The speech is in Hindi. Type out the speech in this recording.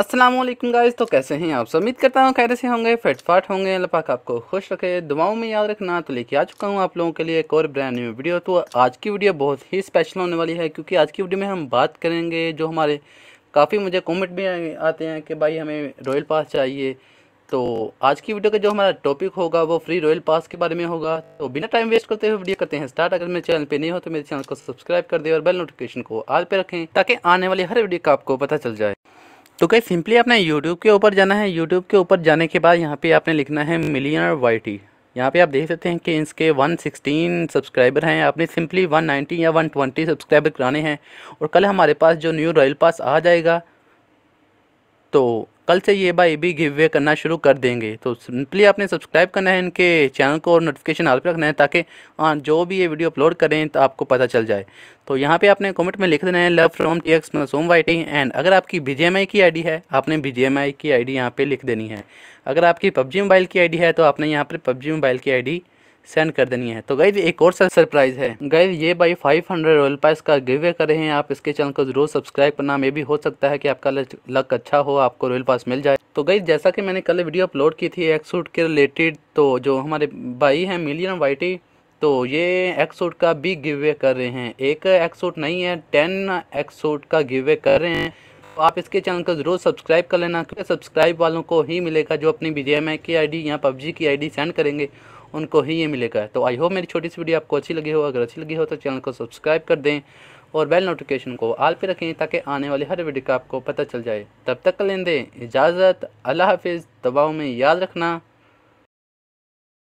असलम गाइज तो कैसे हैं आप सब उम्मीद करता हूँ कैसे होंगे होंगे फाट होंगे लपाक आपको खुश रखे दुआओं में याद रखना तो लेके आ चुका हूँ आप लोगों के लिए एक और ब्रांड न्यू वीडियो तो आज की वीडियो बहुत ही स्पेशल होने वाली है क्योंकि आज की वीडियो में हम बात करेंगे जो हमारे काफ़ी मुझे कॉमेंट भी आते हैं कि भाई हमें रॉयल पास चाहिए तो आज की वीडियो का जो हमारा टॉपिक होगा वो फ्री रॉयल पास के बारे में होगा तो बिना टाइम वेस्ट करते हुए वीडियो करते हैं स्टार्ट अगर मेरे चैनल पे नहीं हो तो मेरे चैनल को सब्सक्राइब कर दें और बेल नोटिफिकेशन को आल पे रखें ताकि आने वाली हर वीडियो का आपको पता चल जाए तो कहीं सिंपली आपने यूट्यूब के ऊपर जाना है यूट्यूब के ऊपर जाने के बाद यहाँ पे आपने लिखना है मिलियनर वाई टी यहाँ पे आप देख सकते हैं कि इसके 116 सब्सक्राइबर हैं आपने सिंपली 190 या 120 सब्सक्राइबर कराने हैं और कल हमारे पास जो न्यू रॉयल पास आ जाएगा तो कल से ये भाई भी गिव वे करना शुरू कर देंगे तो सिंपली आपने सब्सक्राइब करना है इनके चैनल को और नोटिफिकेशन हाल पर रखना है ताकि हाँ, जो भी ये वीडियो अपलोड करें तो आपको पता चल जाए तो यहाँ पे आपने कमेंट में लिख देना है love from T X Masoom Y T and अगर आपकी बी की डी है आपने बी की आई डी यहाँ पर लिख देनी है अगर आपकी पबजी मोबाइल की डी है तो आपने यहाँ पर पबजी मोबाइल की डी सेंड कर देनी है तो गाइज एक और सरप्राइज है गाइज ये भाई 500 हंड्रेड रॉयल पास का गिवे कर रहे हैं आप इसके चैनल को जरूर सब्सक्राइब करना में भी हो सकता है कि आपका लक अच्छा हो आपको रॉयल पास मिल जाए तो गाइज जैसा कि मैंने कल वीडियो अपलोड की थी एक्सूट के रिलेटेड तो जो हमारे भाई हैं मिलियन वाइटी तो ये एक्सूट का भी गिवे कर रहे हैं एक एक्सूट नहीं है टेन एक्सूट का गिवे कर रहे हैं तो आप इसके चैनल को ज़रूर सब्सक्राइब कर लेना क्योंकि सब्सक्राइब वालों को ही मिलेगा जो अपनी बी की आई डी या पबजी की आई डी सेंड करेंगे उनको ही ये मिलेगा तो आई होप मेरी छोटी सी वीडियो आपको अच्छी लगी हो अगर अच्छी लगी हो तो चैनल को सब्सक्राइब कर दें और बेल नोटिफिकेशन को आल पे रखें ताकि आने वाली हर वीडियो का आपको पता चल जाए तब तक लें दें इजाज़त अल्लाह हाफिज़ दबाव में याद रखना